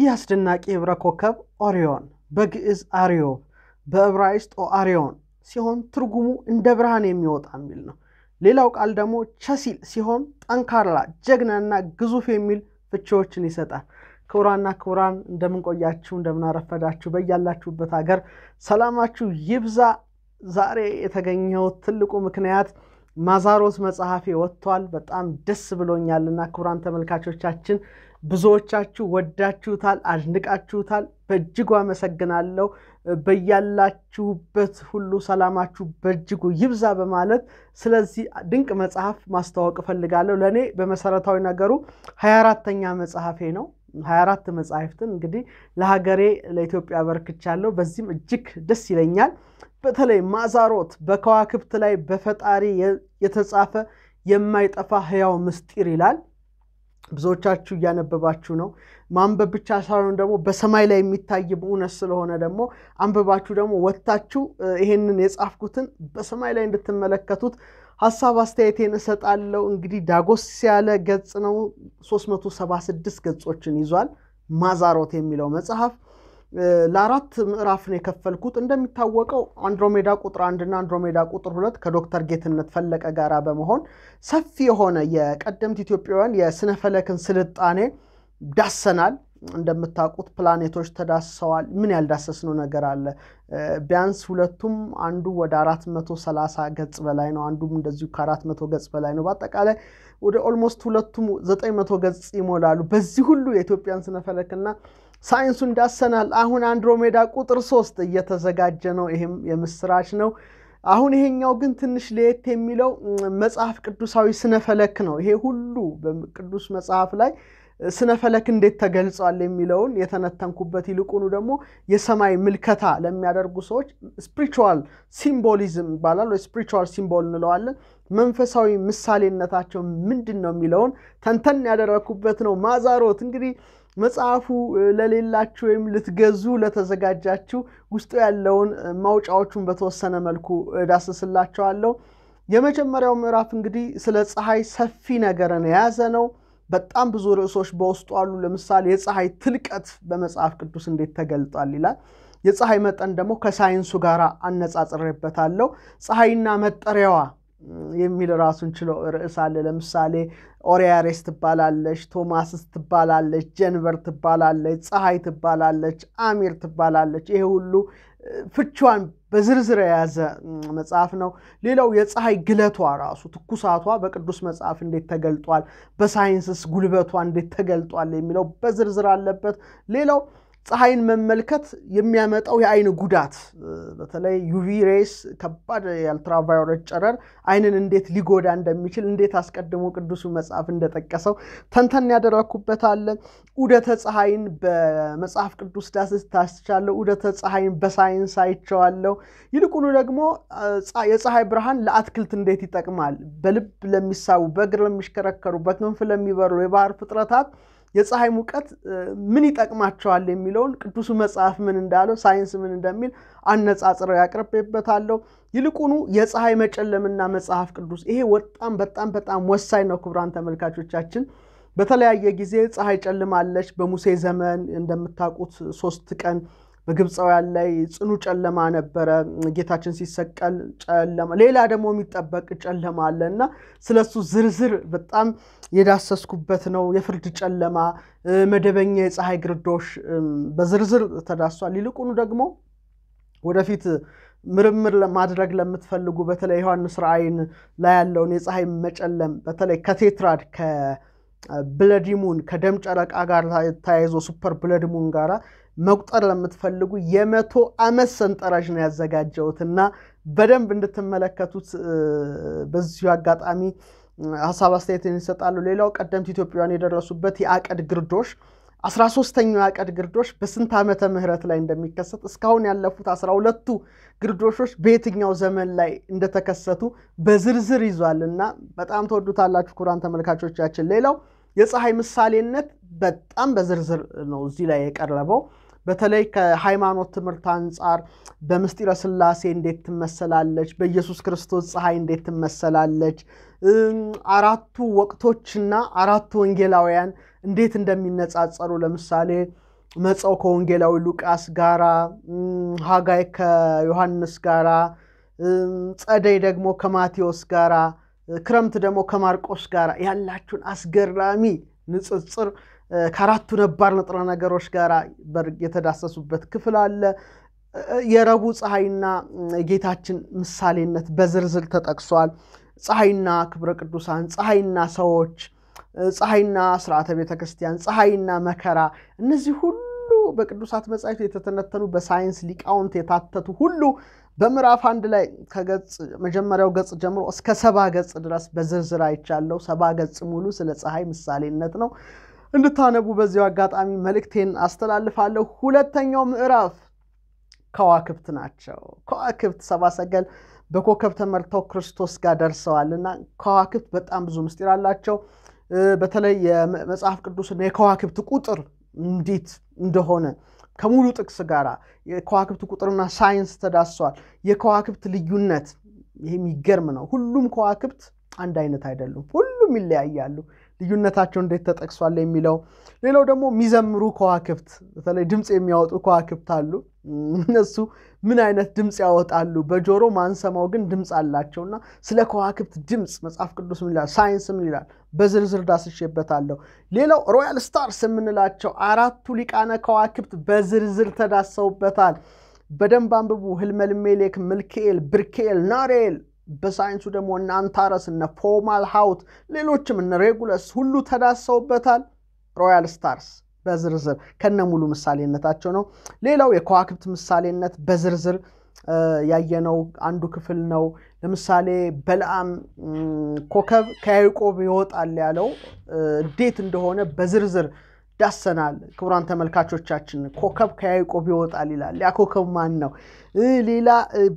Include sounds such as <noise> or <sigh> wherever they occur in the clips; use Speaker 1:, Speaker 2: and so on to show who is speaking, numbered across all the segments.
Speaker 1: ይህ አስደናቂ ህብረ ኮከብ ኦሪዮን በግዕዝ አሪዮብ በዕብራይስጥ ኦአሪዮን ሲሆን ትርጉሙ እንደ ብርሃን የሚወጣ የሚል ነው። ሌላው ቃል ደግሞ ቸሲል ሲሆን ጠንካራ፣ ጀግናና ግዙፍ የሚል ፍቺዎችን ይሰጣል። ክቡራና ክቡራን እንደምንቆያችሁ እንደምናረፈዳችሁ በያላችሁበት ሀገር ሰላማችሁ ይብዛ። ዛሬ የተገኘው ትልቁ ምክንያት ማዛሮት መጽሐፌ ወጥቷል። በጣም ደስ ብሎኛልና ክቡራን ተመልካቾቻችን ብዙዎቻችሁ ወዳችሁታል፣ አድንቃችሁታል። በእጅጉ አመሰግናለሁ። በያላችሁበት ሁሉ ሰላማችሁ በእጅጉ ይብዛ በማለት ስለዚህ ድንቅ መጽሐፍ ማስተዋወቅ እፈልጋለሁ። ለእኔ በመሰረታዊ ነገሩ ሀያ አራተኛ መጽሐፌ ነው። ሀያ አራት መጽሐፍትን እንግዲህ ለሀገሬ ለኢትዮጵያ አበርክቻለሁ። በዚህም እጅግ ደስ ይለኛል። በተለይ ማዛሮት በከዋክብት ላይ በፈጣሪ የተጻፈ የማይጠፋ ህያው ምስጢር ይላል ብዙዎቻችሁ እያነበባችሁ ነው። ማንበብ ብቻ ሳይሆን ደግሞ በሰማይ ላይ የሚታይ እውነት ስለሆነ ደግሞ አንብባችሁ ደግሞ ወጥታችሁ ይሄንን የጻፍኩትን በሰማይ ላይ እንድትመለከቱት ሀሳብ አስተያየቴን እሰጣለው እንግዲህ ዳጎስ ያለ ገጽ ነው። 376 ገጾችን ይዟል ማዛሮት የሚለው መጽሐፍ ለአራት ምዕራፍ ነው የከፈልኩት። እንደሚታወቀው አንድሮሜዳ ቁጥር አንድና አንድሮሜዳ ቁጥር ሁለት ከዶክተር ጌትነት ፈለቀ ጋር በመሆን ሰፊ የሆነ የቀደምት ኢትዮጵያውያን የስነ ፈለክን ስልጣኔ ዳሰናል። እንደምታውቁት ፕላኔቶች ተዳስሰዋል። ምን ያልዳሰስነው ነገር አለ? ቢያንስ ሁለቱም አንዱ ወደ 430 ገጽ በላይ ነው፣ አንዱም እንደዚሁ ከ400 ገጽ በላይ ነው። በአጠቃላይ ወደ ኦልሞስት ሁለቱም 900 ገጽ ይሞላሉ። በዚህ ሁሉ የኢትዮጵያን ስነፈለክና ሳይንሱን ዳሰናል። አሁን አንድሮሜዳ ቁጥር ሶስት እየተዘጋጀ ነው። ይህም የምስራች ነው። አሁን ይሄኛው ግን ትንሽ ለየት የሚለው መጽሐፍ ቅዱሳዊ ስነፈለክ ነው። ይሄ ሁሉ በቅዱስ መጽሐፍ ላይ ስነፈለክ እንዴት ተገልጿል የሚለውን የተነተንኩበት ይልቁኑ ደግሞ የሰማይ ምልከታ ለሚያደርጉ ሰዎች ስፕሪል ሲምቦሊዝም ይባላል ወይ ስፕሪል ሲምቦል እንለዋለን። መንፈሳዊ ምሳሌነታቸው ምንድን ነው የሚለውን ተንተን ያደረግኩበት ነው። ማዛሮት እንግዲህ መጽሐፉ ለሌላችሁ ወይም ልትገዙ ለተዘጋጃችሁ ውስጡ ያለውን ማውጫዎቹን በተወሰነ መልኩ ዳስስላቸዋለሁ የመጀመሪያው ምዕራፍ እንግዲህ ስለ ፀሐይ ሰፊ ነገርን የያዘ ነው። በጣም ብዙ ርዕሶች በውስጡ አሉ። ለምሳሌ የፀሐይ ትልቀት በመጽሐፍ ቅዱስ እንዴት ተገልጧል ይላል። የፀሐይ መጠን ደግሞ ከሳይንሱ ጋር አነጻጽሬበታለሁ። ፀሐይና መጠሪያዋ የሚል ራሱን ችሎ ርዕስ አለ። ለምሳሌ ኦሪያሬስ ትባላለች፣ ቶማስስ ትባላለች፣ ጀንበር ትባላለች፣ ፀሐይ ትባላለች፣ አሚር ትባላለች። ይሄ ሁሉ ፍቿን በዝርዝር የያዘ መጽሐፍ ነው። ሌላው የፀሐይ ግለቷ ራሱ ትኩሳቷ በቅዱስ መጽሐፍ እንዴት ተገልጧል፣ በሳይንስስ ጉልበቷ እንዴት ተገልጧል የሚለው በዝርዝር አለበት። ሌላው ፀሐይን መመልከት የሚያመጣው የአይን ጉዳት በተለይ ዩቪ ሬስ ከባድ የአልትራቫዮሌት ጨረር አይንን እንዴት ሊጎዳ እንደሚችል እንዴት አስቀድሞ ቅዱሱ መጽሐፍ እንደጠቀሰው ተንተን ያደረግኩበታለ። አለ። ዑደተ ፀሐይን በመጽሐፍ ቅዱስ ዳስስ ታስቻለሁ። ዑደተ ፀሐይን በሳይንስ አይቸዋለሁ። ይልቁኑ ደግሞ የፀሐይ ብርሃን ለአትክልት እንዴት ይጠቅማል፣ በልብ ለሚሳቡ፣ በእግር ለሚሽከረከሩ፣ በክንፍ ለሚበሩ የባህር ፍጥረታት የፀሐይ ሙቀት ምን ይጠቅማቸዋል የሚለውን ቅዱሱ መጽሐፍ ምን እንዳለው ሳይንስ ምን እንደሚል አነጻጽረው ያቅርቤበታለሁ። ይልቁኑ የፀሐይ መጨለምና መጽሐፍ ቅዱስ ይሄ በጣም በጣም በጣም ወሳኝ ነው። ክብራን ተመልካቾቻችን በተለያየ ጊዜ ፀሐይ ጨልማለች። በሙሴ ዘመን እንደምታውቁት ሶስት ቀን በግብፃውያን ላይ ጽኑ ጨለማ ነበረ። ጌታችን ሲሰቀል ጨለማ፣ ሌላ ደግሞ የሚጠበቅ ጨለማ አለ እና ስለሱ ዝርዝር በጣም የዳሰስኩበት ነው። የፍርድ ጨለማ፣ መደበኛ የፀሐይ ግርዶሽ በዝርዝር ተዳሷል። ይልቁኑ ደግሞ ወደፊት ምርምር ማድረግ ለምትፈልጉ በተለይ ዮሐንስ ራአይን ላይ ያለውን የፀሐይ መጨለም በተለይ ከቴትራድ ከብለዲሙን ከደም ጨረቃ ጋር ተያይዞ ሱፐር ብለድሙን ጋራ መቁጠር ለምትፈልጉ የመቶ ዓመት ሰንጠረዥ ነው ያዘጋጀሁት እና በደንብ እንድትመለከቱት በዚሁ አጋጣሚ ሀሳብ አስተያየትን ይሰጣሉ። ሌላው ቀደምት ኢትዮጵያውያን የደረሱበት የአቀድ ግርዶሽ አስራ ሶስተኛው የአቀድ ግርዶሽ በስንት ዓመተ ምህረት ላይ እንደሚከሰት እስካሁን ያለፉት አስራ ሁለቱ ግርዶሾች በየትኛው ዘመን ላይ እንደተከሰቱ በዝርዝር ይዟል እና በጣም ተወዱታላችሁ ክቡራን ተመልካቾቻችን። ሌላው የፀሐይ ምሳሌነት በጣም በዝርዝር ነው እዚህ ላይ የቀረበው። በተለይ ከሃይማኖት ትምህርት አንጻር በምስጢረ ስላሴ እንዴት ትመሰላለች? በኢየሱስ ክርስቶስ ፀሐይ እንዴት ትመሰላለች? አራቱ ወቅቶችና አራቱ ወንጌላውያን እንዴት እንደሚነጻጸሩ ለምሳሌ መጸው ከወንጌላዊ ሉቃስ ጋራ፣ ሀጋይ ከዮሐንስ ጋራ፣ ጸደይ ደግሞ ከማቴዎስ ጋራ፣ ክረምት ደግሞ ከማርቆስ ጋራ ያላችሁን አስገራሚ ንጽጽር ከአራቱ ነባር ንጥረ ነገሮች ጋር የተዳሰሱበት ክፍል አለ። የረቡ ፀሐይና ጌታችን ምሳሌነት በዝርዝር ተጠቅሷል። ፀሐይና ክብረ ቅዱሳን፣ ፀሐይና ሰዎች፣ ፀሐይና ስርዓተ ቤተ ክርስቲያን፣ ፀሐይና መከራ፣ እነዚህ ሁሉ በቅዱሳት መጽሐፍ የተተነተኑ በሳይንስ ሊቃውንት የታተቱ ሁሉ በምዕራፍ አንድ ላይ ከገጽ መጀመሪያው ገጽ ጀምሮ እስከ ሰባ ገጽ ድረስ በዝርዝር አይቻለው። ሰባ ገጽ ሙሉ ስለ ፀሐይ ምሳሌነት ነው። እንድታነቡ በዚያው አጋጣሚ መልእክቴን አስተላልፋለሁ። ሁለተኛው ምዕራፍ ከዋክብት ናቸው። ከዋክብት ሰባሰገል በኮከብ ተመርተው ክርስቶስ ጋር ደርሰዋል እና ከዋክብት በጣም ብዙ ምስጢር አላቸው። በተለይ የመጽሐፍ ቅዱስና የከዋክብት ቁጥር እንዴት እንደሆነ ከሙሉ ጥቅስ ጋር የከዋክብት ቁጥርና ሳይንስ ተዳስሷል። የከዋክብት ልዩነት ይህ የሚገርም ነው። ሁሉም ከዋክብት አንድ አይነት አይደሉም። ሁሉም ይለያያሉ። ልዩነታቸው እንዴት ተጠቅሷል የሚለው ሌላው ደግሞ የሚዘምሩ ከዋክብት በተለይ ድምፅ የሚያወጡ ከዋክብት አሉ። እነሱ ምን አይነት ድምፅ ያወጣሉ? በጆሮ ማንሰማው ግን ድምፅ አላቸውና ስለ ከዋክብት ድምፅ መጽሐፍ ቅዱስ ምን ይላል? ሳይንስ ምን ይላል? በዝርዝር ዳስሼበታለሁ። ሌላው ሮያል ስታርስ የምንላቸው አራቱ ሊቃነ ከዋክብት በዝርዝር ተዳሰውበታል። በደንብ አንብቡ። ህልመልሜሌክ፣ ምልክኤል፣ ብርክኤል፣ ናሬል በሳይንሱ ደግሞ እነ አንታረስ እነ ፎማል ሀውት ሌሎችም እነ ሬጉለስ ሁሉ ተዳሰውበታል። ሮያል ስታርስ በዝርዝር ከነ ሙሉ ምሳሌነታቸው ነው። ሌላው የከዋክብት ምሳሌነት በዝርዝር ያየነው አንዱ ክፍል ነው። ለምሳሌ በለዓም ኮከብ ከያዕቆብ ይወጣል ያለው እንዴት እንደሆነ በዝርዝር ዳሰናል። ክቡራን ተመልካቾቻችን ኮከብ ከያዕቆብ ይወጣል ይላል። ያ ኮከብ ማን ነው? ሌላ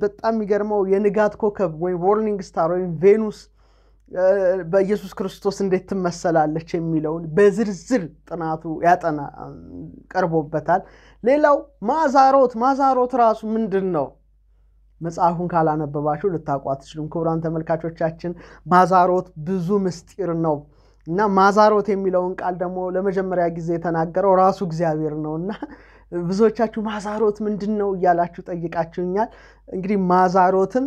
Speaker 1: በጣም የሚገርመው የንጋት ኮከብ ወይም ሞርኒንግ ስታር ወይም ቬኑስ በኢየሱስ ክርስቶስ እንዴት ትመሰላለች የሚለውን በዝርዝር ጥናቱ ያጠና ቀርቦበታል። ሌላው ማዛሮት ማዛሮት ራሱ ምንድን ነው? መጽሐፉን ካላነበባችሁ ልታውቁ አትችሉም። ክቡራን ተመልካቾቻችን ማዛሮት ብዙ ምስጢር ነው። እና ማዛሮት የሚለውን ቃል ደግሞ ለመጀመሪያ ጊዜ የተናገረው ራሱ እግዚአብሔር ነው እና ብዙዎቻችሁ ማዛሮት ምንድን ነው እያላችሁ ጠይቃችሁኛል። እንግዲህ ማዛሮትን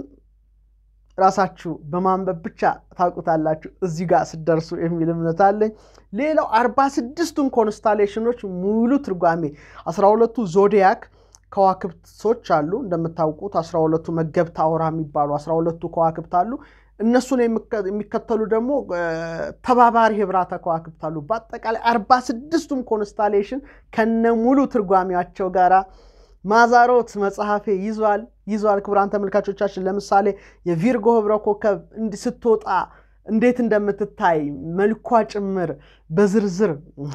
Speaker 1: ራሳችሁ በማንበብ ብቻ ታውቁታላችሁ። እዚህ ጋር ስደርሱ የሚል እምነት አለኝ። ሌላው አርባ ስድስቱን ኮንስታሌሽኖች ሙሉ ትርጓሜ አስራ ሁለቱ ዞዲያክ ከዋክብቶች አሉ። እንደምታውቁት አስራ ሁለቱ መገብት አውራ የሚባሉ አስራ ሁለቱ ከዋክብት አሉ። እነሱን የሚከተሉ ደግሞ ተባባሪ ህብራተ ከዋክብት አሉ። በአጠቃላይ አርባ ስድስቱም ኮንስታሌሽን ከነሙሉ ትርጓሚያቸው ጋራ ማዛሮት መጽሐፌ ይዟል ይዟል። ክቡራን ተመልካቾቻችን ለምሳሌ የቪርጎ ህብረ ኮከብ ስትወጣ እንዴት እንደምትታይ መልኳ ጭምር በዝርዝር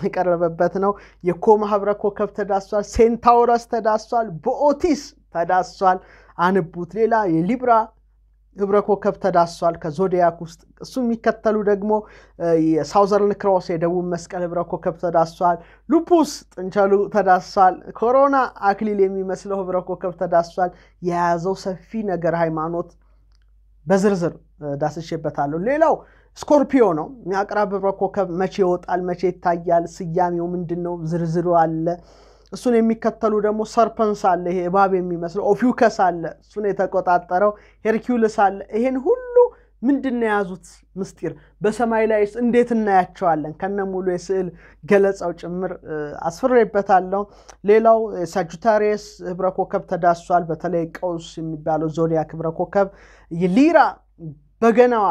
Speaker 1: የቀረበበት ነው። የኮማ ማህበረ ኮከብ ተዳሷል፣ ሴንታውረስ ተዳሷል፣ ቦኦቲስ ተዳሷል። አንቡት። ሌላ የሊብራ ህብረ ኮከብ ተዳሷል ከዞዲያክ ውስጥ እሱ የሚከተሉ ደግሞ የሳውዘርን ክሮስ የደቡብ መስቀል ህብረ ኮከብ ተዳሷል። ሉፑስ ጥንቸሉ ተዳሷል። ኮሮና አክሊል የሚመስለው ህብረ ኮከብ ተዳሷል። የያዘው ሰፊ ነገር ሃይማኖት በዝርዝር ዳስሼበታለሁ። ሌላው ስኮርፒዮ ነው። የአቅራቢው ኮከብ መቼ ይወጣል፣ መቼ ይታያል፣ ስያሜው ምንድን ነው፣ ዝርዝሩ አለ። እሱን የሚከተሉ ደግሞ ሰርፐንስ አለ፣ ይሄ እባብ የሚመስለው ኦፊውከስ አለ፣ እሱን የተቆጣጠረው ሄርኪውልስ አለ። ይሄን ሁሉ ምንድን ነው የያዙት ምስጢር? በሰማይ ላይ እንዴት እናያቸዋለን? ከነ ሙሉ የስዕል ገለጻው ጭምር አስፍሬበታለሁ። ሌላው ሳጁታሪየስ ህብረ ኮከብ ተዳሷል። በተለይ ቀውስ የሚባለው ዞዲያክ ህብረ ኮከብ ሊራ በገናዋ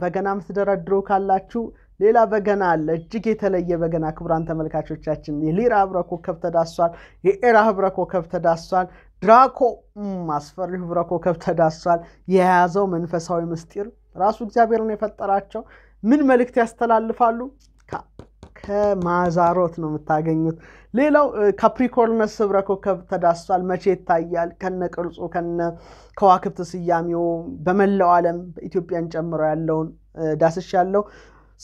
Speaker 1: በገና የምትደረድሩ ካላችሁ ሌላ በገና አለ። እጅግ የተለየ በገና ክቡራን ተመልካቾቻችን፣ የሊራ ህብረ ኮከብ ተዳሷል። የኤራ ህብረ ኮከብ ተዳሷል። ድራኮ አስፈሪ ህብረ ኮከብ ተዳሷል። የያዘው መንፈሳዊ ምስጢር ራሱ እግዚአብሔርን የፈጠራቸው ምን መልእክት ያስተላልፋሉ? ከማዛሮት ነው የምታገኙት። ሌላው ካፕሪኮርነስ ህብረ ኮከብ ተዳስቷል። መቼ ይታያል? ከነ ቅርጹ ከነ ከዋክብት ስያሜው በመላው ዓለም ኢትዮጵያን ጨምሮ ያለውን ዳስሽ ያለው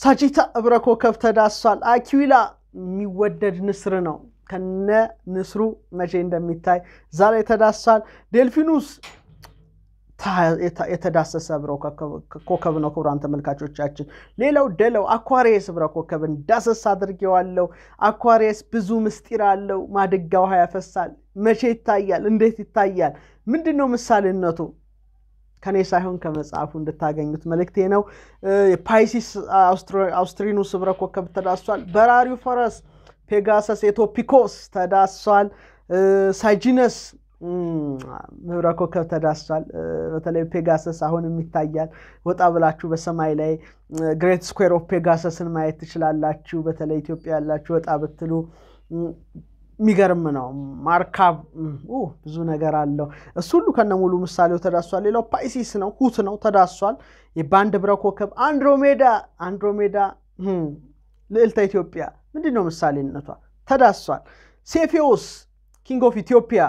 Speaker 1: ሳጂታ ህብረ ኮከብ ተዳስቷል። አኪዊላ የሚወደድ ንስር ነው። ከነ ንስሩ መቼ እንደሚታይ ዛሬ ተዳስሷል። ዴልፊኑስ የተዳሰሰ ብረው ኮከብ ነው። ክቡራን ተመልካቾቻችን፣ ሌላው ደለው አኳሪየስ ብረ ኮከብን ዳሰስ አድርጌዋለሁ። አኳሪየስ ብዙ ምስጢር አለው። ማድጋ ውሃ ያፈሳል። መቼ ይታያል? እንዴት ይታያል? ምንድን ነው ምሳሌነቱ? ከኔ ሳይሆን ከመጽሐፉ እንድታገኙት መልእክቴ ነው። የፓይሲስ አውስትሪኑስ ብረ ኮከብ ተዳሷል። በራሪው ፈረስ ፔጋሰስ ኤቶፒኮስ ተዳሷል። ሳጂነስ ህብረ ኮከብ ተዳስቷል። በተለይ ፔጋሰስ አሁንም ይታያል። ወጣ ብላችሁ በሰማይ ላይ ግሬት ስኩዌር ኦፍ ፔጋሰስን ማየት ትችላላችሁ። በተለይ ኢትዮጵያ ያላችሁ ወጣ ብትሉ የሚገርም ነው። ማርካብ ብዙ ነገር አለው። እሱ ሁሉ ሙሉ ምሳሌው ተዳሷል። ሌላው ፓይሲስ ነው፣ ሁት ነው፣ ተዳሷል። የባንድ ብረ ኮከብ አንድሮሜዳ አንድሮሜዳ ልዕልተ ኢትዮጵያ ምንድን ነው ምሳሌነቷ? ተዳሷል። ሴፌዎስ ኪንግ ኦፍ ኢትዮጵያ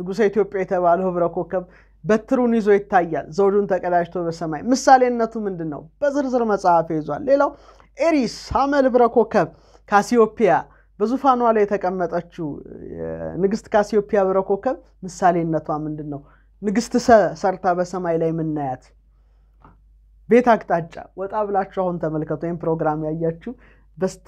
Speaker 1: ንጉሰ ኢትዮጵያ የተባለው ህብረ ኮከብ በትሩን ይዞ ይታያል፣ ዘውዱን ተቀዳጅቶ በሰማይ። ምሳሌነቱ ምንድን ነው? በዝርዝር መጽሐፍ ይዟል። ሌላው ኤሪስ ሐመል ህብረ ኮከብ ካሲዮፒያ በዙፋኗ ላይ የተቀመጠችው ንግስት ካሲዮፒያ ህብረ ኮከብ ምሳሌነቷ ምንድን ነው? ንግስት ሰርታ በሰማይ ላይ የምናያት ቤት አቅጣጫ ወጣ ብላችሁ አሁን ተመልከቱ። ወይም ፕሮግራም ያያችሁ በስተ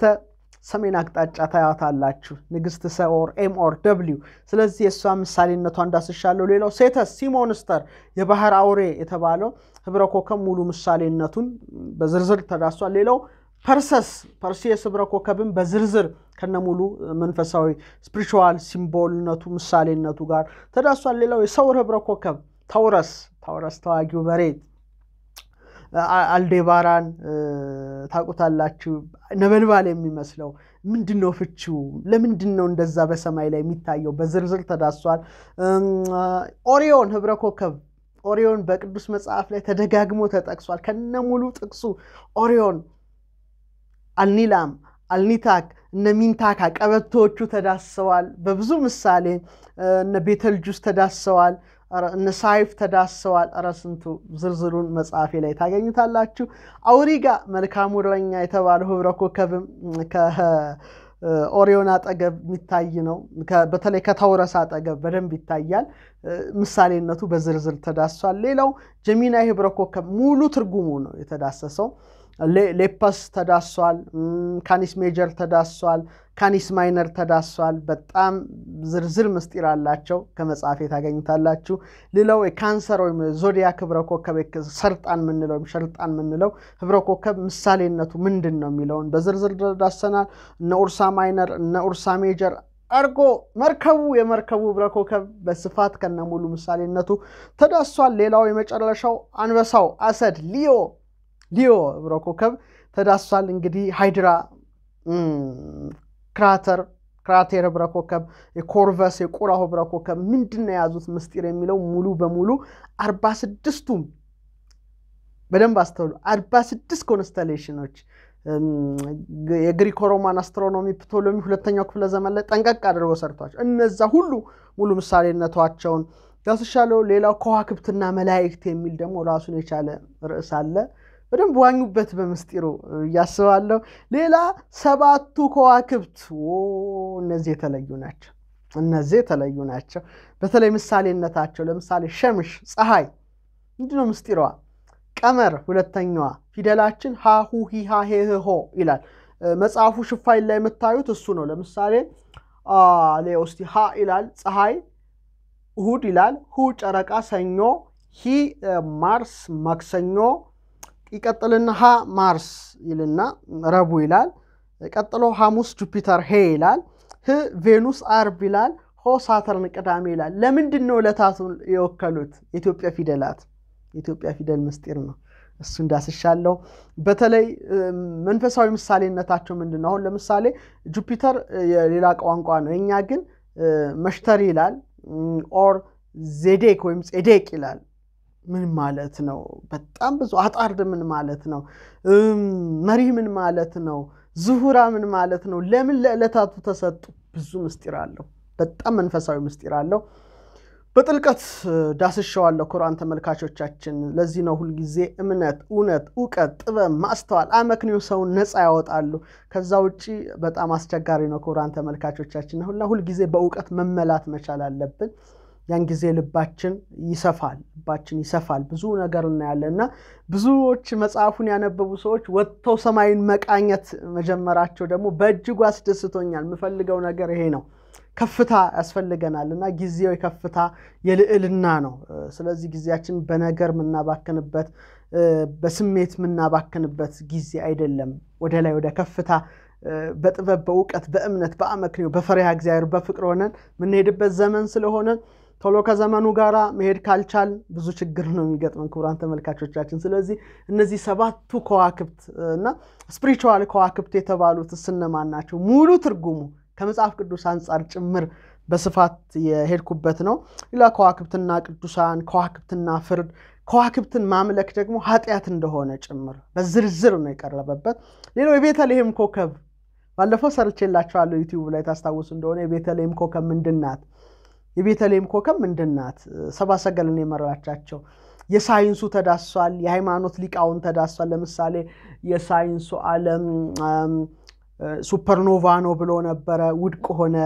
Speaker 1: ሰሜን አቅጣጫ ታያታላችሁ ንግስት ሰኦር ኤም ኦር ደብሊው። ስለዚህ የእሷ ምሳሌነቷ እንዳስሻለው። ሌላው ሴተስ ሲሞንስተር የባህር አውሬ የተባለው ህብረ ኮከብ ሙሉ ምሳሌነቱን በዝርዝር ተዳስቷል። ሌላው ፐርሰስ ፐርሲየስ ህብረ ኮከብን በዝርዝር ከነሙሉ መንፈሳዊ ስፕሪቹዋል ሲምቦልነቱ ምሳሌነቱ ጋር ተዳሷል። ሌላው የሰውር ህብረ ኮከብ ታውረስ ታውረስ ተዋጊው በሬ አልዴባራን ታቁታላችሁ ነበልባል የሚመስለው ምንድን ነው ፍቺው? ለምንድን ነው እንደዛ በሰማይ ላይ የሚታየው? በዝርዝር ተዳሷል። ኦሪዮን ህብረ ኮከብ ኦሪዮን በቅዱስ መጽሐፍ ላይ ተደጋግሞ ተጠቅሷል። ሙሉ ጥቅሱ ኦሪዮን፣ አልኒላም፣ አልኒታክ እነ ሚንታካ ቀበቶዎቹ ተዳስሰዋል። በብዙ ምሳሌ እነ ቤተልጁስ ተዳስሰዋል። ነሳይፍ ተዳስሰዋል። እረ ስንቱ ዝርዝሩን መጽሐፌ ላይ ታገኙታላችሁ። አውሪጋ መልካሙ እረኛ የተባለው ህብረ ኮከብም ኦሪዮን አጠገብ የሚታይ ነው። በተለይ ከታውረስ አጠገብ በደንብ ይታያል። ምሳሌነቱ በዝርዝር ተዳስሷል። ሌላው ጀሚናይ ህብረ ኮከብ ሙሉ ትርጉሙ ነው የተዳሰሰው። ሌፐስ ተዳሷል፣ ካኒስ ሜጀር ተዳሷል፣ ካኒስ ማይነር ተዳሷል። በጣም ዝርዝር ምስጢር አላቸው። ከመጽሐፌ ታገኙታላችሁ። ሌላው የካንሰር ወይም ዞዲያ ህብረ ኮከብ ሰርጣን ምንለው ወይም ሸርጣን ምንለው ህብረ ኮከብ ምሳሌነቱ ምንድን ነው የሚለውን በዝርዝር ዳሰናል። እነ ኡርሳ ማይነር እነ ኡርሳ ሜጀር አርጎ መርከቡ የመርከቡ ህብረ ኮከብ በስፋት ከነሙሉ ምሳሌነቱ ተዳሷል። ሌላው የመጨረሻው አንበሳው አሰድ ሊዮ ሊዮ ብሮ ኮከብ ተዳስሷል። እንግዲህ ሃይድራ ክራተር ክራቴር ህብረ ኮከብ፣ የኮርቨስ የቁራው ህብረ ኮከብ ምንድን ነው የያዙት ምስጢር የሚለው ሙሉ በሙሉ አርባ ስድስቱም በደንብ አስተውሉ። አርባ ስድስት ኮንስተሌሽኖች የግሪኮ ሮማን አስትሮኖሚ ፕቶሎሚ ሁለተኛው ክፍለ ዘመን ላይ ጠንቀቅ አድርጎ ሰርቷቸው እነዛ ሁሉ ሙሉ ምሳሌነቷቸውን ያስሻለው። ሌላው ከዋክብትና መላእክት የሚል ደግሞ ራሱን የቻለ ርዕስ አለ። በደንብ ዋኙበት በምስጢሩ እያስባለሁ። ሌላ ሰባቱ ከዋክብት እነዚህ የተለዩ ናቸው። እነዚህ የተለዩ ናቸው። በተለይ ምሳሌነታቸው ለምሳሌ ሸምሽ ፀሐይ ምንድን ነው ምስጢሯ? ቀመር ሁለተኛዋ ፊደላችን ሃሁ ሂሃ ሄህሆ ይላል። መጽሐፉ ሽፋይን ላይ የምታዩት እሱ ነው። ለምሳሌ ሌውስቲ ሀ ይላል ፀሐይ፣ እሁድ ይላል ሁ ጨረቃ፣ ሰኞ ሂ ማርስ ማክሰኞ ይቀጥልና ሀ ማርስ ይልና ረቡ ይላል። ቀጥሎ ሐሙስ ጁፒተር ሄ ይላል። ህ ቬኑስ አርብ ይላል። ሆ ሳተርን ቅዳሜ ይላል። ለምንድን ነው ዕለታቱን የወከሉት? የኢትዮጵያ ፊደላት የኢትዮጵያ ፊደል ምስጢር ነው። እሱ እንዳስሻለው በተለይ መንፈሳዊ ምሳሌነታቸው ምንድን ነው? አሁን ለምሳሌ ጁፒተር የሌላ ቋንቋ ነው። እኛ ግን መሽተሪ ይላል ኦር ዜዴክ ወይም ጼዴቅ ይላል። ምን ማለት ነው? በጣም ብዙ አጣርድ ምን ማለት ነው? መሪ ምን ማለት ነው? ዝሁራ ምን ማለት ነው? ለምን ለዕለታቱ ተሰጡ? ብዙ ምስጢር አለው። በጣም መንፈሳዊ ምስጢር አለው። በጥልቀት ዳስሸዋለሁ። ኩራን ተመልካቾቻችን፣ ለዚህ ነው ሁልጊዜ እምነት፣ እውነት፣ እውቀት፣ ጥበብ፣ ማስተዋል፣ አመክንዮ ሰውን ነፃ ያወጣሉ። ከዛ ውጭ በጣም አስቸጋሪ ነው። ኩራን ተመልካቾቻችን ሁላ ሁልጊዜ በእውቀት መመላት መቻል አለብን። ያን ጊዜ ልባችን ይሰፋል፣ ልባችን ይሰፋል። ብዙ ነገር እናያለን እና ብዙዎች መጽሐፉን ያነበቡ ሰዎች ወጥተው ሰማይን መቃኘት መጀመራቸው ደግሞ በእጅጉ አስደስቶኛል። የምፈልገው ነገር ይሄ ነው። ከፍታ ያስፈልገናል እና ጊዜው የከፍታ የልዕልና ነው። ስለዚህ ጊዜያችን በነገር የምናባክንበት በስሜት የምናባክንበት ጊዜ አይደለም። ወደ ላይ ወደ ከፍታ በጥበብ፣ በእውቀት፣ በእምነት፣ በአመክኒው በፈሪያ እግዚአብሔር፣ በፍቅር ሆነን የምንሄድበት ዘመን ስለሆነ ቶሎ ከዘመኑ ጋር መሄድ ካልቻል ብዙ ችግር ነው የሚገጥመን ክቡራን ተመልካቾቻችን። ስለዚህ እነዚህ ሰባቱ ከዋክብት እና ስፕሪቹዋል ከዋክብት የተባሉት እነማን ናቸው? ሙሉ ትርጉሙ ከመጽሐፍ ቅዱስ አንጻር ጭምር በስፋት የሄድኩበት ነው። ሌላ ከዋክብትና ቅዱሳን፣ ከዋክብትና ፍርድ፣ ከዋክብትን ማምለክ ደግሞ ኃጢአት እንደሆነ ጭምር በዝርዝር ነው የቀረበበት። ሌላው የቤተልሔም ኮከብ ባለፈው ሰርቼላችኋለሁ ዩቲዩብ ላይ ታስታውሱ እንደሆነ የቤተልሔም ኮከብ ምንድናት የቤተልሔም ኮከብ ምንድን ናት? ሰብአ የመራቻቸው የሳይንሱ ተዳሷል። የሃይማኖት ሊቃውን ተዳሷል። ለምሳሌ የሳይንሱ አለም ሱፐርኖቫ ነው ብሎ ነበረ፣ ውድቅ ሆነ።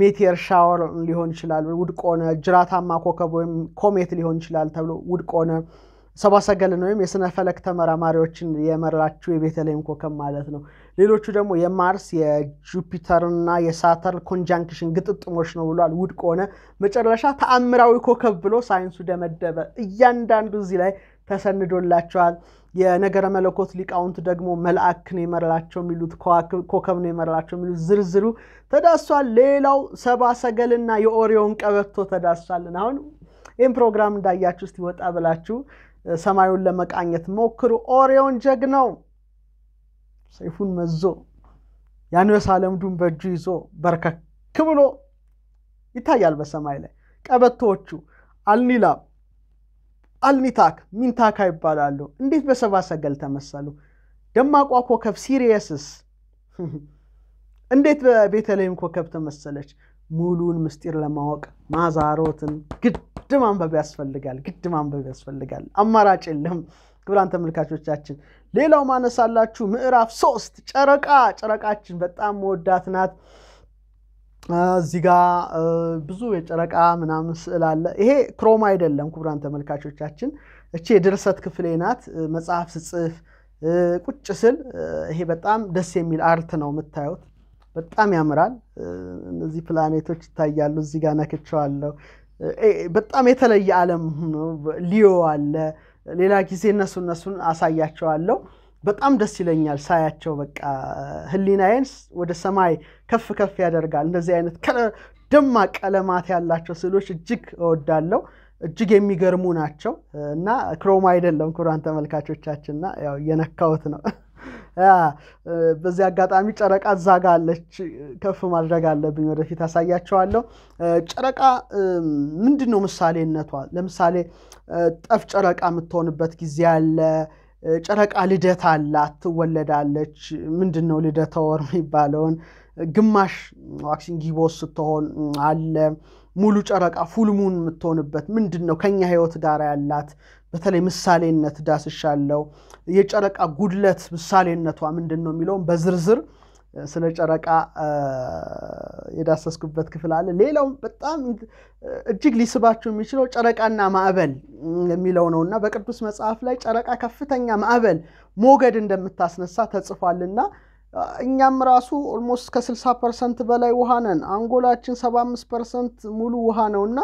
Speaker 1: ሜቴር ሻወር ሊሆን ይችላል፣ ውድቅ ሆነ። ጅራታማ ኮከብ ወይም ኮሜት ሊሆን ይችላል ተብሎ ውድቅ ሆነ። ሰባሰገልን ወይም የስነ ፈለክ ተመራማሪዎችን የመራችው የቤተልሔም ኮከብ ማለት ነው። ሌሎቹ ደግሞ የማርስ የጁፒተርና የሳተር ኮንጃንክሽን ግጥጥሞች ነው ብሏል። ውድቅ ሆነ። መጨረሻ ተአምራዊ ኮከብ ብሎ ሳይንሱ ደመደበ። እያንዳንዱ እዚህ ላይ ተሰንዶላቸዋል። የነገረ መለኮት ሊቃውንት ደግሞ መልአክ ነው የመረራቸው የሚሉት ኮከብ ነው የመረራቸው የሚሉት ዝርዝሩ ተዳሷል። ሌላው ሰባሰገልና የኦሪዮን ቀበቶ ተዳሷልን። አሁን ይህም ፕሮግራም እንዳያችሁ እስቲ ወጣ ብላችሁ ሰማዩን ለመቃኘት ሞክሩ። ኦሪዮን ነው ሰይፉን መዞ የአንበሳ ለምዱን በእጁ ይዞ በርከክ ብሎ ይታያል በሰማይ ላይ። ቀበቶዎቹ አልኒላ አልኒታክ፣ ሚንታካ ይባላሉ። እንዴት በሰባ ሰገል ተመሰሉ! ደማቋ ኮከብ ሲሪየስስ <laughs> እንዴት በቤተልሔም ኮከብ ተመሰለች! ሙሉውን ምስጢር ለማወቅ ማዛሮትን ግድ ግድ ማንበብ ያስፈልጋል፣ ግድ ማንበብ ያስፈልጋል። አማራጭ የለም። ክብራን ተመልካቾቻችን ሌላው ማነሳላችሁ ምዕራፍ ሶስት ጨረቃ ጨረቃችን በጣም መወዳት ናት። እዚህ ጋ ብዙ የጨረቃ ምናምን ስዕል አለ። ይሄ ክሮም አይደለም ክቡራን ተመልካቾቻችን፣ እቺ የድርሰት ክፍሌ ናት። መጽሐፍ ስጽፍ ቁጭ ስል ይሄ በጣም ደስ የሚል አርት ነው የምታዩት። በጣም ያምራል። እነዚህ ፕላኔቶች ይታያሉ። እዚህ ጋ ነክቼዋለሁ። በጣም የተለየ አለም ሊዮ አለ። ሌላ ጊዜ እነሱ እነሱን አሳያቸዋለው በጣም ደስ ይለኛል ሳያቸው። በቃ ህሊናዬን ወደ ሰማይ ከፍ ከፍ ያደርጋል። እንደዚህ አይነት ደማቅ ቀለማት ያላቸው ስዕሎች እጅግ እወዳለው እጅግ የሚገርሙ ናቸው እና ክሮም አይደለም ክቡራን ተመልካቾቻችንና ያው እየነካውት ነው። <laughs> በዚህ አጋጣሚ ጨረቃ ዛጋለች አለች። ከፍ ማድረግ አለብኝ፣ ወደፊት አሳያቸዋለሁ። ጨረቃ ምንድን ነው ምሳሌነቷ? ለምሳሌ ጠፍ ጨረቃ የምትሆንበት ጊዜ አለ። ጨረቃ ልደት አላት፣ ትወለዳለች። ምንድን ነው ልደተ ወር የሚባለውን ግማሽ ዋክሲን ጊቦስ ስትሆን አለ ሙሉ ጨረቃ ፉልሙን የምትሆንበት ምንድን ነው ከኛ ህይወት ጋር ያላት በተለይ ምሳሌነት ዳስሻለው። የጨረቃ ጉድለት ምሳሌነቷ ምንድን ነው የሚለውም በዝርዝር ስለ ጨረቃ የዳሰስኩበት ክፍል አለ። ሌላው በጣም እጅግ ሊስባችሁ የሚችለው ጨረቃና ማዕበል የሚለው ነው እና በቅዱስ መጽሐፍ ላይ ጨረቃ ከፍተኛ ማዕበል ሞገድ እንደምታስነሳ ተጽፏልና እኛም ራሱ ኦልሞስት ከ60 ፐርሰንት በላይ ውሃ ነን። አንጎላችን 75 ፐርሰንት ሙሉ ውሃ ነውና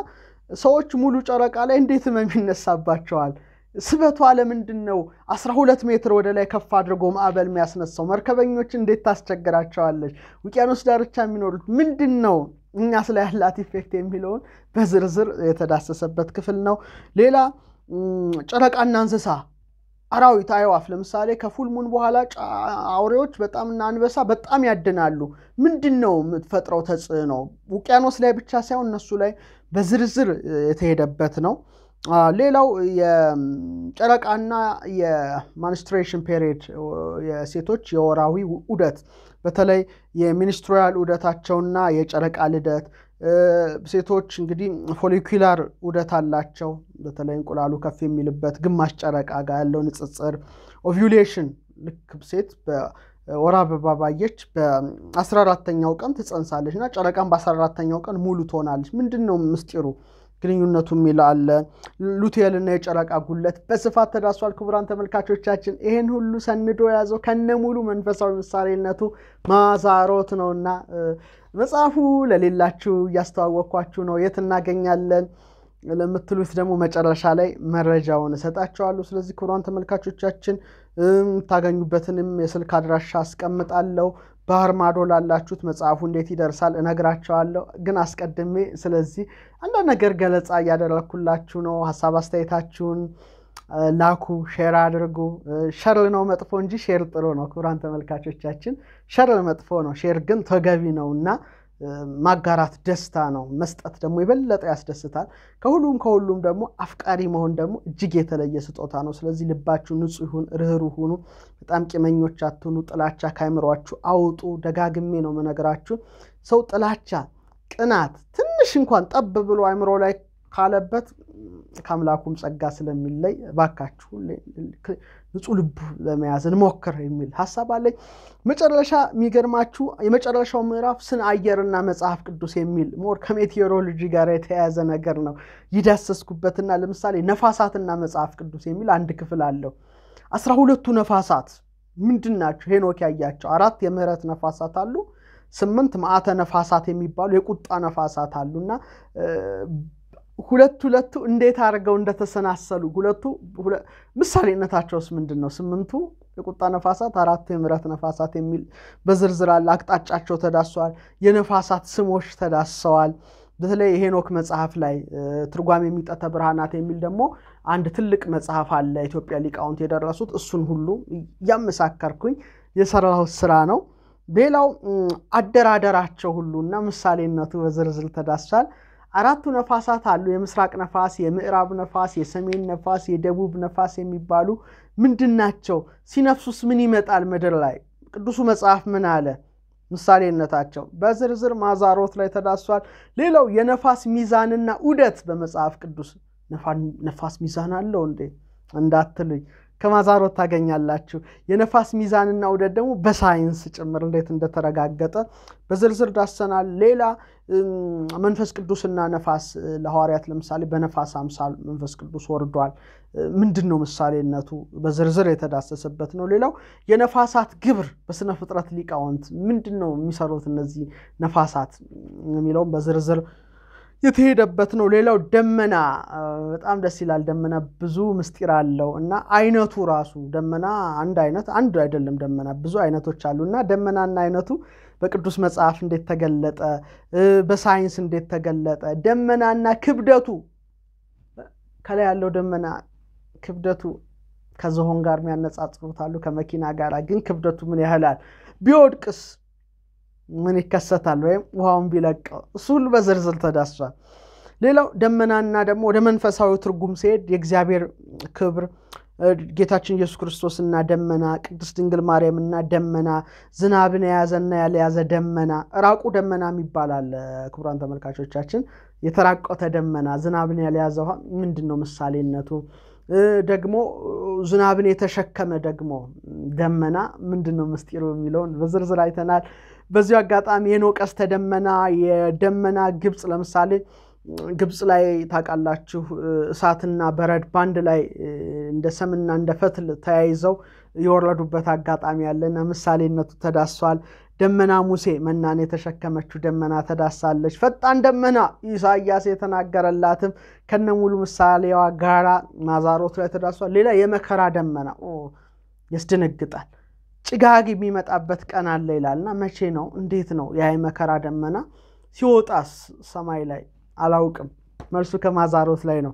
Speaker 1: ሰዎች ሙሉ ጨረቃ ላይ እንዴት ህመም ይነሳባቸዋል? ስበቷ ለምንድን ነው 12 ሜትር ወደ ላይ ከፍ አድርጎ ማዕበል የሚያስነሳው? መርከበኞች እንዴት ታስቸግራቸዋለች? ውቅያኖስ ዳርቻ የሚኖሩት ምንድን ነው እኛ ስለ ያላት ኢፌክት የሚለውን በዝርዝር የተዳሰሰበት ክፍል ነው። ሌላ ጨረቃና እንስሳ አራዊት፣ አይዋፍ ለምሳሌ ከፉልሙን በኋላ አውሬዎች እና አንበሳ በጣም ያድናሉ። ምንድን ነው የምትፈጥረው ተጽዕኖ? ውቅያኖስ ላይ ብቻ ሳይሆን እነሱ ላይ በዝርዝር የተሄደበት ነው። ሌላው የጨረቃና የማኒስትሬሽን ፔሪድ የሴቶች የወራዊ ውደት በተለይ የሚኒስትሪያል ውደታቸውና የጨረቃ ልደት ሴቶች እንግዲህ ፎሊኩላር ውደት አላቸው። በተለይ እንቁላሉ ከፍ የሚልበት ግማሽ ጨረቃ ጋር ያለው ንጽጽር ኦቪሌሽን ልክ ሴት ወር አበባ ባየች በ14ተኛው ቀን ትጸንሳለች እና ጨረቃን በ14ተኛው ቀን ሙሉ ትሆናለች። ምንድን ነው ምስጢሩ? ግንኙነቱ የሚል አለ። ሉቴልና የጨረቃ ጉለት በስፋት ተዳሷል። ክቡራን ተመልካቾቻችን ይህን ሁሉ ሰንዶ የያዘው ከነ ሙሉ መንፈሳዊ ምሳሌነቱ ማዛሮት ነውና መጽሐፉ ለሌላችሁ እያስተዋወቅኳችሁ ነው። የት እናገኛለን? ለምትሉት ደግሞ መጨረሻ ላይ መረጃውን እሰጣቸዋለሁ። ስለዚህ ክቡራን ተመልካቾቻችን የምታገኙበትንም የስልክ አድራሻ አስቀምጣለሁ። ባህር ማዶ ላላችሁት መጽሐፉ እንዴት ይደርሳል እነግራቸዋለሁ። ግን አስቀድሜ ስለዚህ አንዳንድ ነገር ገለጻ እያደረግኩላችሁ ነው። ሀሳብ አስተያየታችሁን ላኩ፣ ሼር አድርጉ። ሸር ነው መጥፎ እንጂ ሼር ጥሩ ነው። ክቡራን ተመልካቾቻችን ሸር መጥፎ ነው፣ ሼር ግን ተገቢ ነው እና ማጋራት ደስታ ነው። መስጠት ደግሞ የበለጠ ያስደስታል። ከሁሉም ከሁሉም ደግሞ አፍቃሪ መሆን ደግሞ እጅግ የተለየ ስጦታ ነው። ስለዚህ ልባችሁ ንጹ ይሁን፣ ርኅሩህ ሁኑ፣ በጣም ቂመኞች አትሁኑ። ጥላቻ ካይምሯችሁ አውጡ። ደጋግሜ ነው የምነግራችሁ። ሰው ጥላቻ፣ ቅናት ትንሽ እንኳን ጠብ ብሎ አይምሮ ላይ ካለበት ከአምላኩም ጸጋ ስለሚለይ ባካችሁ ንጹህ ልቡ ለመያዝ እንሞክር የሚል ሀሳብ አለኝ። መጨረሻ የሚገርማችሁ የመጨረሻው ምዕራፍ ስነ አየርና መጽሐፍ ቅዱስ የሚል ሞር ከሜቴሮሎጂ ጋር የተያያዘ ነገር ነው ይዳሰስኩበትና ለምሳሌ ነፋሳትና መጽሐፍ ቅዱስ የሚል አንድ ክፍል አለው። አስራ ሁለቱ ነፋሳት ምንድን ናቸው? ሄኖክ ያያቸው አራት የምህረት ነፋሳት አሉ። ስምንት ማአተ ነፋሳት የሚባሉ የቁጣ ነፋሳት አሉና ሁለት ሁለቱ እንዴት አድርገው እንደተሰናሰሉ ሁለቱ ምሳሌነታቸውስ ምንድን ነው? ስምንቱ የቁጣ ነፋሳት፣ አራቱ የምረት ነፋሳት የሚል በዝርዝር አለ። አቅጣጫቸው ተዳሰዋል። የነፋሳት ስሞች ተዳሰዋል። በተለይ የሄኖክ መጽሐፍ ላይ ትርጓም የሚጠተ ብርሃናት የሚል ደግሞ አንድ ትልቅ መጽሐፍ አለ፣ ኢትዮጵያ ሊቃውንት የደረሱት እሱን ሁሉ እያመሳከርኩኝ የሰራው ስራ ነው። ሌላው አደራደራቸው ሁሉ እና ምሳሌነቱ በዝርዝር ተዳስሷል። አራቱ ነፋሳት አሉ። የምስራቅ ነፋስ፣ የምዕራብ ነፋስ፣ የሰሜን ነፋስ፣ የደቡብ ነፋስ የሚባሉ ምንድን ናቸው? ሲነፍሱስ ምን ይመጣል ምድር ላይ? ቅዱሱ መጽሐፍ ምን አለ? ምሳሌነታቸው በዝርዝር ማዛሮት ላይ ተዳሷል። ሌላው የነፋስ ሚዛንና ዑደት በመጽሐፍ ቅዱስ ነፋስ ሚዛን አለው እንዴ እንዳትልኝ ከማዛሮት ታገኛላችሁ። የነፋስ ሚዛንና ዑደት ደግሞ በሳይንስ ጭምር እንዴት እንደተረጋገጠ በዝርዝር ዳሰናል። ሌላ መንፈስ ቅዱስና ነፋስ ለሐዋርያት ለምሳሌ በነፋስ አምሳል መንፈስ ቅዱስ ወርዷል። ምንድን ነው ምሳሌነቱ? በዝርዝር የተዳሰሰበት ነው። ሌላው የነፋሳት ግብር በስነ ፍጥረት ሊቃውንት ምንድን ነው የሚሰሩት እነዚህ ነፋሳት የሚለውም በዝርዝር የተሄደበት ነው። ሌላው ደመና በጣም ደስ ይላል። ደመና ብዙ ምስጢር አለው እና አይነቱ ራሱ ደመና አንድ አይነት አንዱ አይደለም። ደመና ብዙ አይነቶች አሉ እና ደመናና አይነቱ በቅዱስ መጽሐፍ እንዴት ተገለጠ? በሳይንስ እንዴት ተገለጠ? ደመናና ክብደቱ ከላይ ያለው ደመና ክብደቱ ከዝሆን ጋር የሚያነጻጽሩት አሉ፣ ከመኪና ጋር ግን ክብደቱ ምን ያህላል ቢወድቅስ ምን ይከሰታል ወይም ውሃውን ቢለቀው እሱ ሁሉ በዝርዝር ተዳስሷል። ሌላው ደመናና ደግሞ ወደ መንፈሳዊ ትርጉም ሲሄድ የእግዚአብሔር ክብር ጌታችን ኢየሱስ እና ደመና፣ ቅድስት ድንግል ማርያም እና ደመና፣ ዝናብን የያዘና ያልያዘ ደመና፣ ራቁ ደመና ይባላል ክቡራን ተመልካቾቻችን፣ የተራቆተ ደመና ዝናብን ያልያዘ ውሃ ምንድን ነው ምሳሌነቱ? ደግሞ ዝናብን የተሸከመ ደግሞ ደመና ምንድን ነው ምስጢሩ የሚለውን በዝርዝር አይተናል። በዚሁ አጋጣሚ የኖ ቀስተ ደመና የደመና ግብፅ ለምሳሌ ግብፅ ላይ ታውቃላችሁ እሳትና በረድ ባንድ ላይ እንደ ሰምና እንደ ፈትል ተያይዘው የወረዱበት አጋጣሚ ያለና ምሳሌነቱ ተዳሷል። ደመና ሙሴ መናን የተሸከመችው ደመና ተዳሳለች። ፈጣን ደመና ኢሳያስ የተናገረላትም ከነ ሙሉ ምሳሌዋ ጋራ ናዛሮት ላይ ተዳሷል። ሌላ የመከራ ደመና ያስደነግጣል። ጭጋግ የሚመጣበት ቀን አለ ይላልና መቼ ነው? እንዴት ነው ያ መከራ ደመና ሲወጣስ ሰማይ ላይ አላውቅም። መልሱ ከማዛሮት ላይ ነው።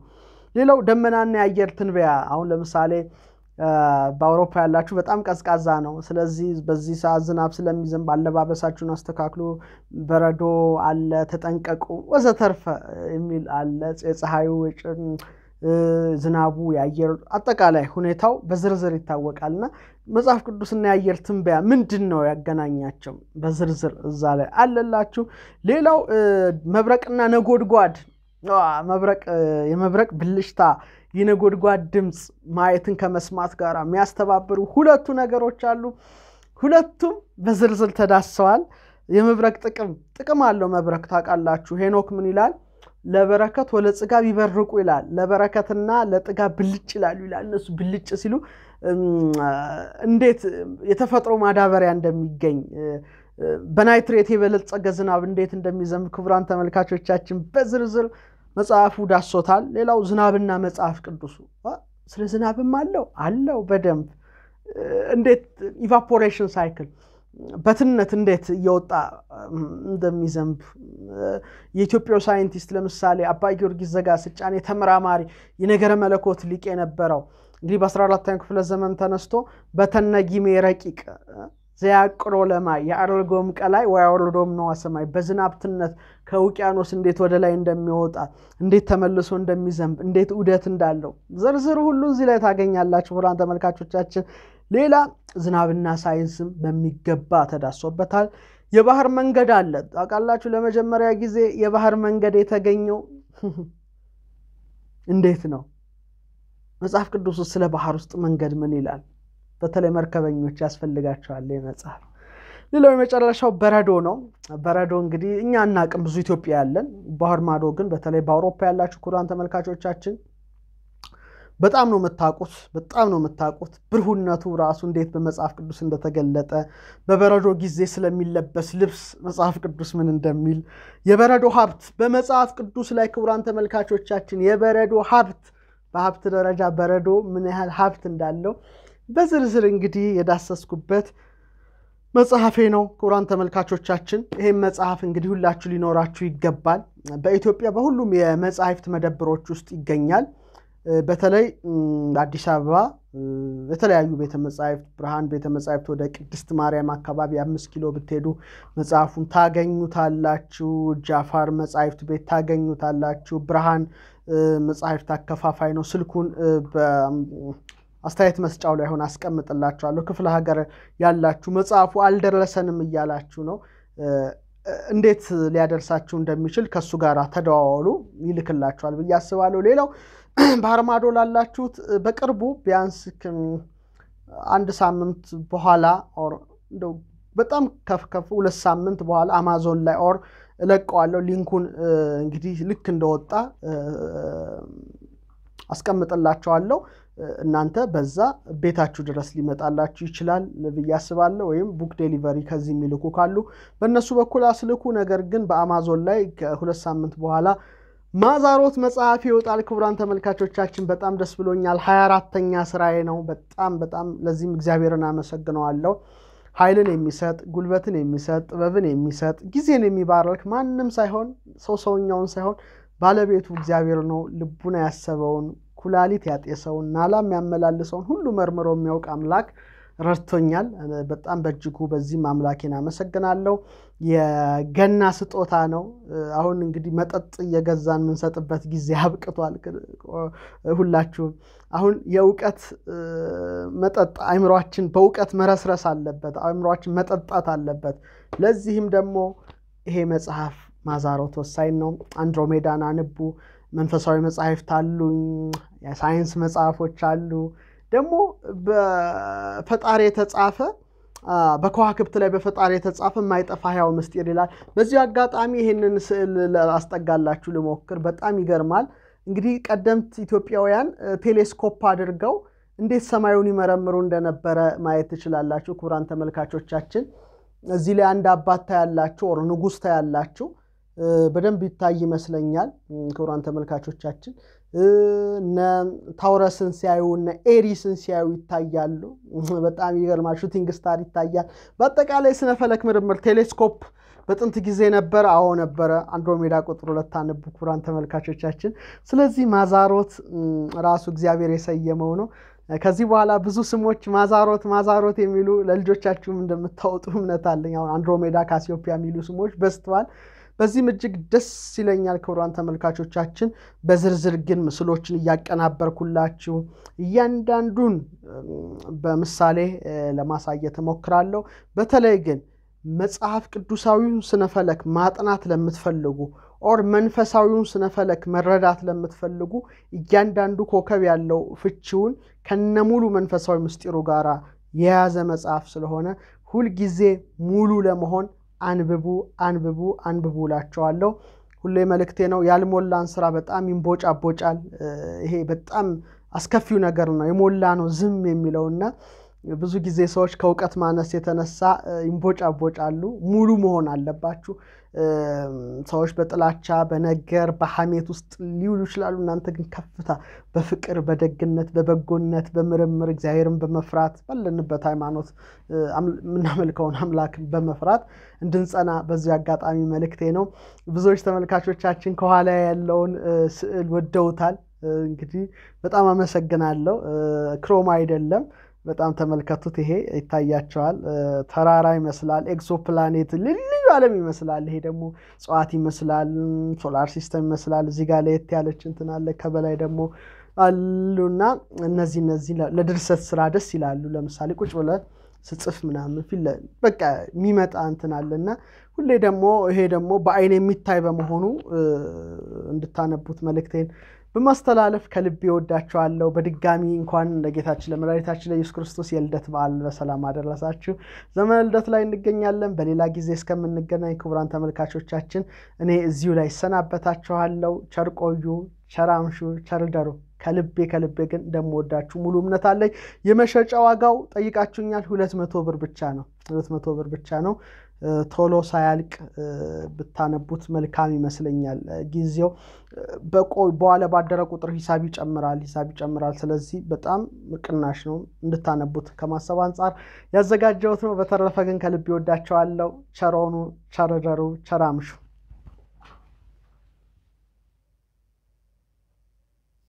Speaker 1: ሌላው ደመናና የአየር ትንበያ። አሁን ለምሳሌ በአውሮፓ ያላችሁ በጣም ቀዝቃዛ ነው። ስለዚህ በዚህ ሰዓት ዝናብ ስለሚዘንብ አለባበሳችሁን አስተካክሉ፣ በረዶ አለ፣ ተጠንቀቁ፣ ወዘተርፈ የሚል አለ። የፀሐዩ ዝናቡ፣ የአየር አጠቃላይ ሁኔታው በዝርዝር ይታወቃልና መጽሐፍ ቅዱስና የአየር ትንበያ ምንድን ነው ያገናኛቸው በዝርዝር እዛ ላይ አለላችሁ። ሌላው መብረቅና ነጎድጓድ መብረቅ የመብረቅ ብልሽታ የነጎድጓድ ድምፅ ማየትን ከመስማት ጋር የሚያስተባብሩ ሁለቱ ነገሮች አሉ። ሁለቱም በዝርዝር ተዳስሰዋል። የመብረቅ ጥቅም ጥቅም አለው መብረቅ ታውቃላችሁ። ሄኖክ ምን ይላል? ለበረከት ወለጽጋብ ይበርቁ ይላል። ለበረከትና ለጥጋብ ብልጭ ይላሉ ይላል። እነሱ ብልጭ ሲሉ እንዴት የተፈጥሮ ማዳበሪያ እንደሚገኝ በናይትሬት የበለጸገ ዝናብ እንዴት እንደሚዘም ክቡራን ተመልካቾቻችን በዝርዝር መጽሐፉ ዳሶታል። ሌላው ዝናብና መጽሐፍ ቅዱሱ ስለ ዝናብም አለው አለው በደንብ እንዴት ኢቫፖሬሽን ሳይክል በትነት እንዴት እየወጣ እንደሚዘንብ የኢትዮጵያው ሳይንቲስት ለምሳሌ አባይ ጊዮርጊስ ዘጋስጫኔ ተመራማሪ የነገረ መለኮት ሊቅ የነበረው እንግዲህ በ14ኛ ክፍለ ዘመን ተነስቶ በተነጊሜ ረቂቅ ዘያቅሮ ለማይ የአረልጎም ቀላይ ወያወርዶም ነዋ ሰማይ በዝናብትነት ከውቅያኖስ እንዴት ወደ ላይ እንደሚወጣ እንዴት ተመልሶ እንደሚዘንብ እንዴት ውደት እንዳለው ዝርዝር ሁሉ እዚህ ላይ ታገኛላችሁ። ብራን ተመልካቾቻችን ሌላ ዝናብና ሳይንስም በሚገባ ተዳሶበታል። የባህር መንገድ አለ። ታውቃላችሁ፣ ለመጀመሪያ ጊዜ የባህር መንገድ የተገኘው <laughs> እንዴት ነው? መጽሐፍ ቅዱስ ስለ ባህር ውስጥ መንገድ ምን ይላል? በተለይ መርከበኞች ያስፈልጋቸዋል መጽሐፍ። ሌላው የመጨረሻው በረዶ ነው። በረዶ እንግዲህ እኛ እናቅም ብዙ ኢትዮጵያ ያለን፣ ባህር ማዶ ግን በተለይ በአውሮፓ ያላችሁ ኩራን ተመልካቾቻችን በጣም ነው የምታውቁት፣ በጣም ነው የምታውቁት ብርሁነቱ ራሱ እንዴት በመጽሐፍ ቅዱስ እንደተገለጠ በበረዶ ጊዜ ስለሚለበስ ልብስ መጽሐፍ ቅዱስ ምን እንደሚል የበረዶ ሀብት በመጽሐፍ ቅዱስ ላይ ክቡራን ተመልካቾቻችን የበረዶ ሀብት በሀብት ደረጃ በረዶ ምን ያህል ሀብት እንዳለው በዝርዝር እንግዲህ የዳሰስኩበት መጽሐፌ ነው። ክቡራን ተመልካቾቻችን ይህም መጽሐፍ እንግዲህ ሁላችሁ ሊኖራችሁ ይገባል። በኢትዮጵያ በሁሉም የመጽሐፍት መደብሮች ውስጥ ይገኛል። በተለይ አዲስ አበባ የተለያዩ ቤተ መጻሕፍት ብርሃን ቤተ መጻሕፍት ወደ ቅድስት ማርያም አካባቢ አምስት ኪሎ ብትሄዱ መጽሐፉን ታገኙታላችሁ። ጃፋር መጻሕፍት ቤት ታገኙታላችሁ። ብርሃን መጻሕፍት አከፋፋይ ነው። ስልኩን አስተያየት መስጫው ላይ ሆን አስቀምጥላችኋለሁ። ክፍለ ሀገር ያላችሁ መጽሐፉ አልደረሰንም እያላችሁ ነው እንዴት ሊያደርሳችሁ እንደሚችል ከእሱ ጋር ተደዋወሉ፣ ይልክላችኋል ብዬ አስባለሁ። ሌላው ባህር ማዶ ላላችሁት በቅርቡ ቢያንስ አንድ ሳምንት በኋላ ኦር እንደው በጣም ከፍከፍ ሁለት ሳምንት በኋላ አማዞን ላይ ኦር እለቀዋለሁ። ሊንኩን እንግዲህ ልክ እንደወጣ አስቀምጥላቸዋለሁ። እናንተ በዛ ቤታችሁ ድረስ ሊመጣላችሁ ይችላል ብዬ አስባለሁ። ወይም ቡክ ዴሊቨሪ ከዚህ የሚልኩ ካሉ በእነሱ በኩል አስልኩ። ነገር ግን በአማዞን ላይ ከሁለት ሳምንት በኋላ ማዛሮት መጽሐፍ ይወጣል። ክቡራን ተመልካቾቻችን በጣም ደስ ብሎኛል። ሀያ አራተኛ ስራዬ ነው። በጣም በጣም ለዚህም እግዚአብሔርን አመሰግነዋለሁ። ኃይልን የሚሰጥ ጉልበትን የሚሰጥ ጥበብን የሚሰጥ ጊዜን የሚባረክ ማንም ሳይሆን ሰው ሰውኛውን ሳይሆን ባለቤቱ እግዚአብሔር ነው። ልቡን ያሰበውን ኩላሊት ያጤሰውን ናላም ያመላልሰውን ሁሉ መርምሮ የሚያውቅ አምላክ ረድቶኛል። በጣም በእጅጉ በዚህም አምላኬን አመሰግናለሁ። የገና ስጦታ ነው። አሁን እንግዲህ መጠጥ እየገዛን የምንሰጥበት ጊዜ አብቅቷል። ሁላችሁም አሁን የእውቀት መጠጥ አይምሯችን በእውቀት መረስረስ አለበት። አይምሯችን መጠጣት አለበት። ለዚህም ደግሞ ይሄ መጽሐፍ ማዛሮት ወሳኝ ነው። አንድሮሜዳን አንቡ። መንፈሳዊ መጽሐፍት አሉ። የሳይንስ መጽሐፎች አሉ። ደግሞ በፈጣሪ የተጻፈ በከዋክብት ላይ በፈጣሪ የተጻፈ የማይጠፋ ህያው ምስጢር ይላል። በዚሁ አጋጣሚ ይህንን ስዕል ላስጠጋላችሁ ልሞክር። በጣም ይገርማል። እንግዲህ ቀደምት ኢትዮጵያውያን ቴሌስኮፕ አድርገው እንዴት ሰማዩን ይመረምሩ እንደነበረ ማየት ትችላላችሁ። ክቡራን ተመልካቾቻችን እዚህ ላይ አንድ አባት ታያላችሁ፣ ኦር ንጉሥ ታያላችሁ። በደንብ ይታይ ይመስለኛል። ክቡራን ተመልካቾቻችን እነ ታውረስን ሲያዩ እነ ኤሪስን ሲያዩ ይታያሉ። <laughs> በጣም ይገርማል። ሹቲንግ ስታር ይታያል። በአጠቃላይ ስነፈለክ ምርምር ቴሌስኮፕ በጥንት ጊዜ ነበረ። አዎ ነበረ። አንድሮሜዳ ቁጥር ሁለት አንብ ክቡራን ተመልካቾቻችን። ስለዚህ ማዛሮት ራሱ እግዚአብሔር የሰየመው ነው። ከዚህ በኋላ ብዙ ስሞች ማዛሮት ማዛሮት የሚሉ ለልጆቻችሁም እንደምታወጡ እምነት አለኝ። አሁን አንድሮሜዳ፣ ካሲዮፒያ የሚሉ ስሞች በስተዋል። በዚህም እጅግ ደስ ይለኛል። ክብሯን ተመልካቾቻችን በዝርዝር ግን ምስሎችን እያቀናበርኩላችሁ እያንዳንዱን በምሳሌ ለማሳየት እሞክራለሁ። በተለይ ግን መጽሐፍ ቅዱሳዊውን ስነፈለክ ማጥናት ለምትፈልጉ ኦር መንፈሳዊውን ስነፈለክ መረዳት ለምትፈልጉ እያንዳንዱ ኮከብ ያለው ፍቺውን ከነሙሉ መንፈሳዊ ምስጢሩ ጋር የያዘ መጽሐፍ ስለሆነ ሁልጊዜ ሙሉ ለመሆን አንብቡ አንብቡ አንብቡ እላቸዋለሁ። ሁሌ መልእክቴ ነው። ያልሞላን ስራ በጣም ይንቦጫቦጫል። ይሄ በጣም አስከፊው ነገር ነው። የሞላ ነው ዝም የሚለውና ብዙ ጊዜ ሰዎች ከእውቀት ማነስ የተነሳ ይንቦጫቦጫሉ። ሙሉ መሆን አለባችሁ። ሰዎች በጥላቻ በነገር በሐሜት ውስጥ ሊውሉ ይችላሉ። እናንተ ግን ከፍታ በፍቅር በደግነት በበጎነት በምርምር እግዚአብሔርን በመፍራት ባለንበት ሃይማኖት የምናመልከውን አምላክ በመፍራት እንድንጸና በዚህ አጋጣሚ መልእክቴ ነው። ብዙዎች ተመልካቾቻችን ከኋላ ያለውን ስዕል ወደውታል። እንግዲህ በጣም አመሰግናለሁ። ክሮም አይደለም በጣም ተመልከቱት። ይሄ ይታያቸዋል። ተራራ ይመስላል፣ ኤግዞፕላኔት ልዩ አለም ይመስላል። ይሄ ደግሞ እጽዋት ይመስላል፣ ሶላር ሲስተም ይመስላል። እዚህ ጋር ለየት ያለች ከበላይ ደግሞ አሉና እነዚህ እነዚህ ለድርሰት ስራ ደስ ይላሉ። ለምሳሌ ቁጭ ብለ ስጽፍ ምናምን ፊት በቃ የሚመጣ እንትን አለና ሁሌ ደግሞ ይሄ ደግሞ በአይን የሚታይ በመሆኑ እንድታነቡት መልክቴን በማስተላለፍ ከልብ እወዳችኋለሁ። በድጋሚ እንኳን ለጌታችን ለመድኃኒታችን ለኢየሱስ ክርስቶስ የልደት በዓል በሰላም አደረሳችሁ። ዘመን ልደት ላይ እንገኛለን። በሌላ ጊዜ እስከምንገናኝ ክቡራን ተመልካቾቻችን እኔ እዚሁ ላይ ሰናበታችኋለሁ። ቸርቆዩ ቸራምሹ ቸርደሩ ከልቤ ከልቤ ግን እንደምወዳችሁ ሙሉ እምነት አለኝ። የመሸጫ ዋጋው ጠይቃችሁኛል፣ ሁለት መቶ ብር ብቻ ነው። ሁለት መቶ ብር ብቻ ነው። ቶሎ ሳያልቅ ብታነቡት መልካም ይመስለኛል። ጊዜው በቆይ በኋላ ባደረ ቁጥር ሂሳብ ይጨምራል ሂሳብ ይጨምራል። ስለዚህ በጣም ቅናሽ ነው እንድታነቡት ከማሰብ አንጻር ያዘጋጀውት ነው። በተረፈ ግን ከልብ ይወዳቸዋለው። ቸሮኑ ቸረደሩ ቸራምሹ